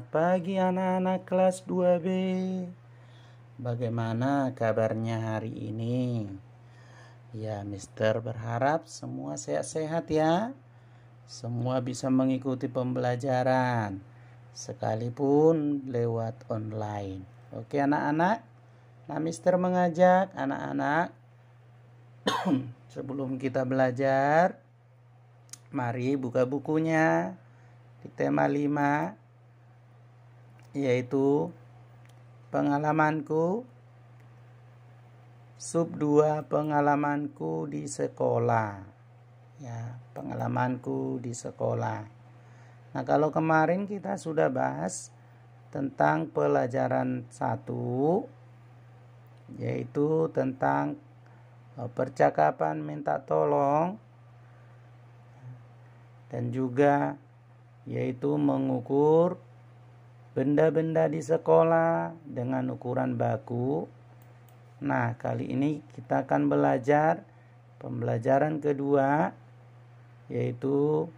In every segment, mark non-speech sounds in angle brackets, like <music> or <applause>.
Selamat pagi anak-anak kelas 2B. Bagaimana kabarnya hari ini? Ya, Mister berharap semua sehat-sehat ya. Semua bisa mengikuti pembelajaran sekalipun lewat online. Oke anak-anak. Nah, Mister mengajak anak-anak <clears throat> sebelum kita belajar mari buka bukunya di tema 5 yaitu pengalamanku sub 2 pengalamanku di sekolah ya pengalamanku di sekolah nah kalau kemarin kita sudah bahas tentang pelajaran satu yaitu tentang e, percakapan minta tolong dan juga yaitu mengukur benda-benda di sekolah dengan ukuran baku. Nah, kali ini kita akan belajar pembelajaran kedua yaitu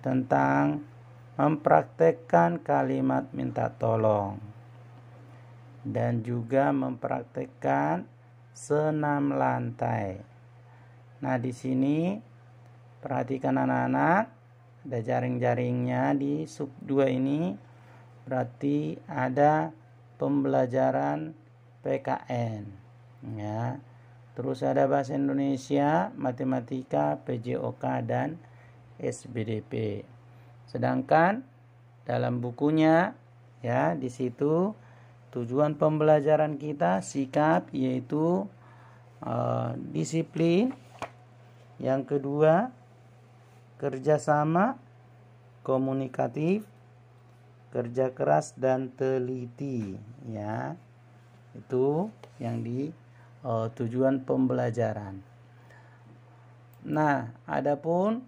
tentang mempraktekkan kalimat minta tolong dan juga mempraktekkan senam lantai. Nah, di sini perhatikan anak-anak ada jaring-jaringnya di sub 2 ini berarti ada pembelajaran PKN ya terus ada bahasa Indonesia matematika PJOK dan SBDP sedangkan dalam bukunya ya di situ tujuan pembelajaran kita sikap yaitu e, disiplin yang kedua kerjasama komunikatif kerja keras dan teliti ya itu yang di uh, tujuan pembelajaran nah adapun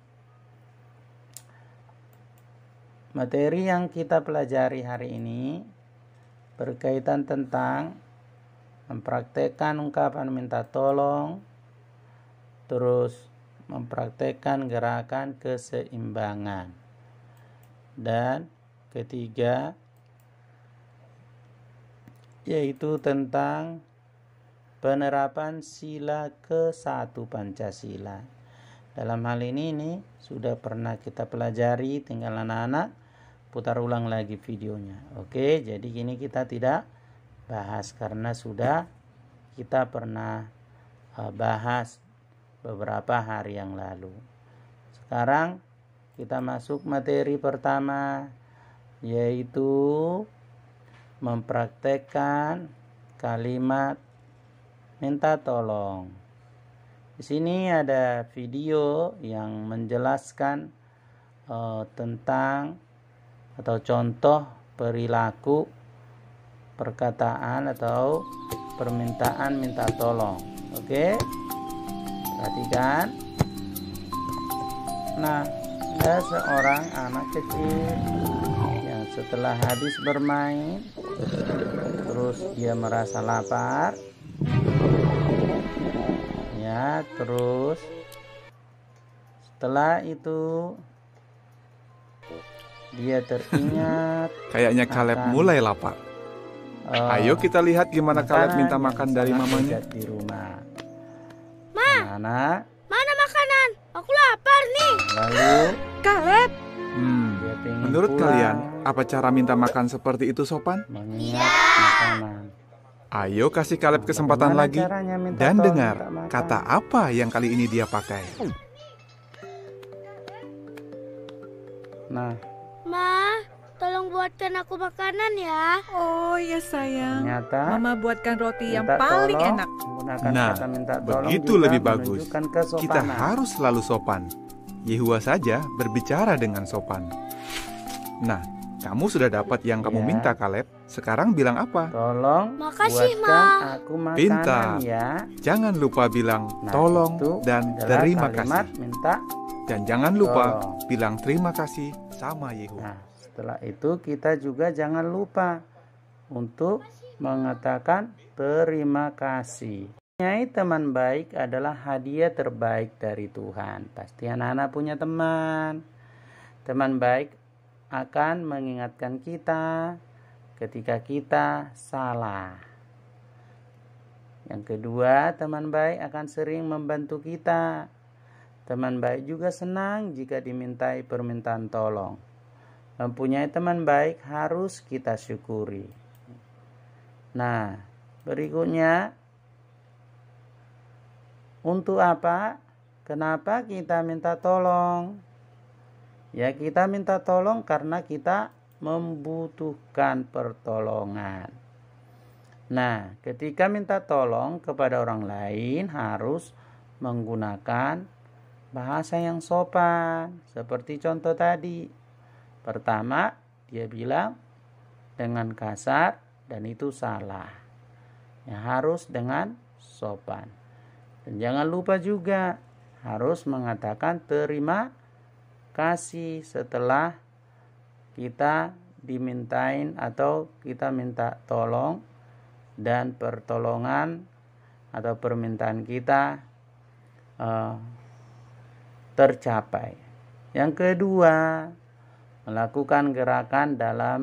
materi yang kita pelajari hari ini berkaitan tentang mempraktekkan ungkapan minta tolong terus mempraktekkan gerakan keseimbangan dan ketiga yaitu tentang penerapan sila ke satu Pancasila. Dalam hal ini ini sudah pernah kita pelajari tinggal anak-anak putar ulang lagi videonya. Oke, jadi ini kita tidak bahas karena sudah kita pernah e, bahas beberapa hari yang lalu. Sekarang kita masuk materi pertama yaitu mempraktekkan kalimat minta tolong. Di sini ada video yang menjelaskan uh, tentang atau contoh perilaku perkataan atau permintaan minta tolong. Oke? Perhatikan. Nah, ada seorang anak kecil setelah habis bermain terus dia merasa lapar ya terus setelah itu dia teringat <laughs> kayaknya Kaleb mulai lapar uh, ayo kita lihat gimana Kaleb minta makan dari mamanya di rumah ma anak mana makanan aku lapar nih lalu Kaleb Menurut pulang. kalian, apa cara minta makan seperti itu sopan? Tidak. Ayo kasih Kaleb kesempatan lagi dan dengar kata apa yang kali ini dia pakai. Nah. Ma, tolong buatkan aku makanan ya. Oh ya sayang. Ternyata, Mama buatkan roti yang paling tolong, enak. Nah, kata minta tolong begitu lebih bagus. Kita harus selalu sopan. Yehua saja berbicara dengan sopan. Nah, kamu sudah dapat yang kamu iya. minta, Kaleb. Sekarang bilang apa? Tolong. Makasih, Ma. Aku makanan, Pinta. Ya. Jangan lupa bilang nah, tolong dan terima kasih. Minta. Dan jangan lupa tolong. bilang terima kasih sama Yehu. Nah, setelah itu kita juga jangan lupa untuk mengatakan terima kasih. Nyai teman baik adalah hadiah terbaik dari Tuhan. Pasti anak-anak punya teman. Teman baik akan mengingatkan kita ketika kita salah. Yang kedua, teman baik akan sering membantu kita. Teman baik juga senang jika dimintai permintaan tolong. Mempunyai teman baik harus kita syukuri. Nah, berikutnya untuk apa? Kenapa kita minta tolong? Ya, kita minta tolong karena kita membutuhkan pertolongan. Nah, ketika minta tolong kepada orang lain harus menggunakan bahasa yang sopan, seperti contoh tadi. Pertama, dia bilang dengan kasar dan itu salah. Ya, harus dengan sopan. Dan jangan lupa juga harus mengatakan terima kasih kasih setelah kita dimintain atau kita minta tolong dan pertolongan atau permintaan kita uh, tercapai. Yang kedua, melakukan gerakan dalam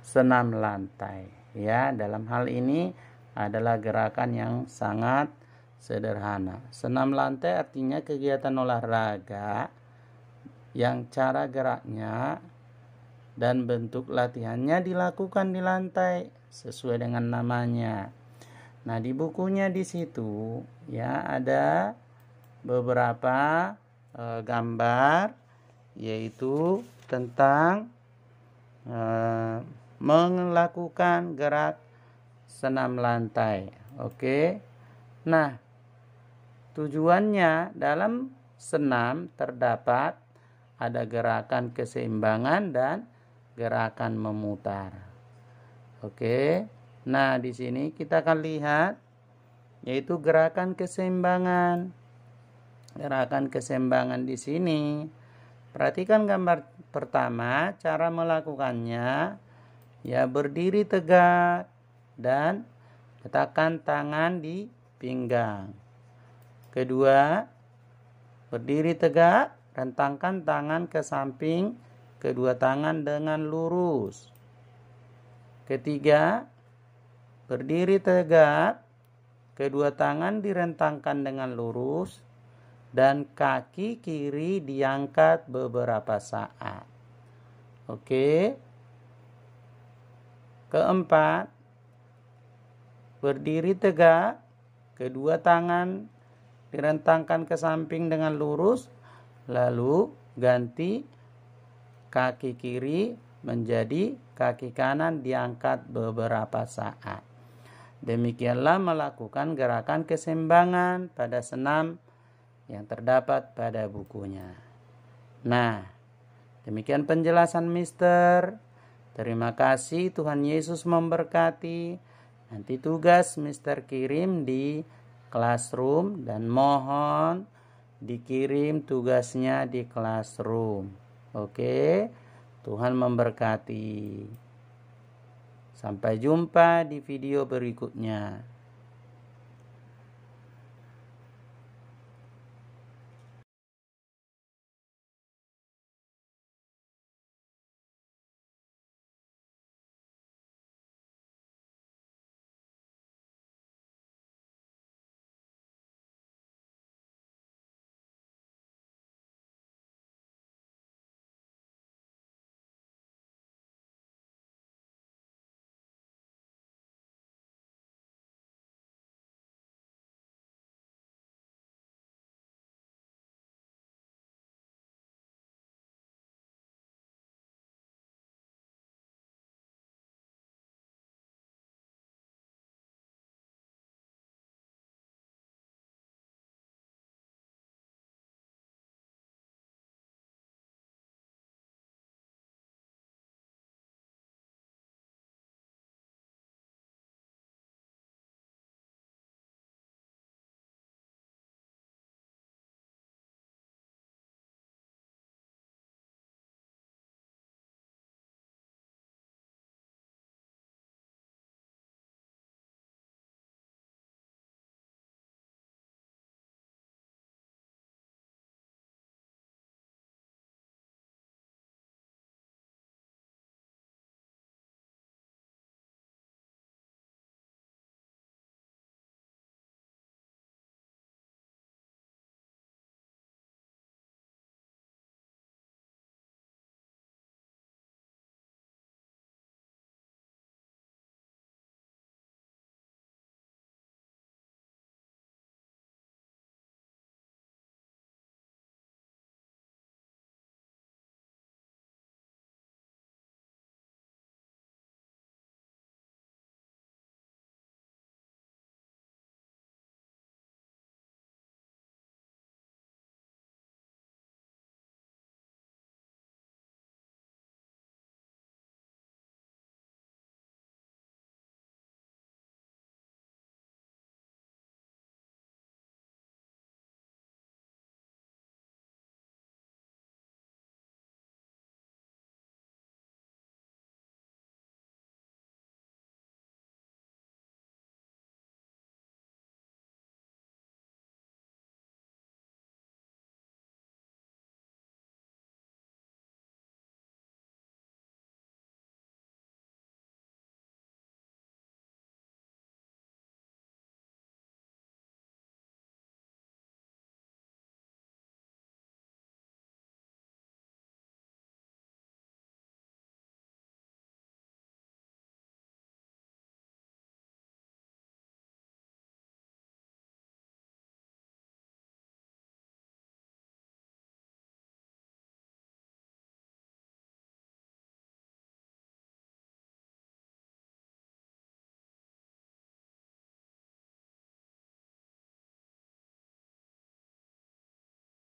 senam lantai. Ya, dalam hal ini adalah gerakan yang sangat sederhana. Senam lantai artinya kegiatan olahraga yang cara geraknya dan bentuk latihannya dilakukan di lantai sesuai dengan namanya. Nah, di bukunya di situ ya ada beberapa e, gambar yaitu tentang e, melakukan gerak senam lantai. Oke. Nah, tujuannya dalam senam terdapat ada gerakan keseimbangan dan gerakan memutar. Oke. Nah, di sini kita akan lihat yaitu gerakan keseimbangan. Gerakan keseimbangan di sini. Perhatikan gambar pertama, cara melakukannya ya berdiri tegak dan letakkan tangan di pinggang. Kedua, berdiri tegak Rentangkan tangan ke samping kedua tangan dengan lurus. Ketiga, berdiri tegak, kedua tangan direntangkan dengan lurus dan kaki kiri diangkat beberapa saat. Oke. Keempat, berdiri tegak, kedua tangan direntangkan ke samping dengan lurus lalu ganti kaki kiri menjadi kaki kanan diangkat beberapa saat. Demikianlah melakukan gerakan keseimbangan pada senam yang terdapat pada bukunya. Nah, demikian penjelasan Mister. Terima kasih Tuhan Yesus memberkati. Nanti tugas Mister kirim di classroom dan mohon dikirim tugasnya di classroom. Oke, Tuhan memberkati. Sampai jumpa di video berikutnya.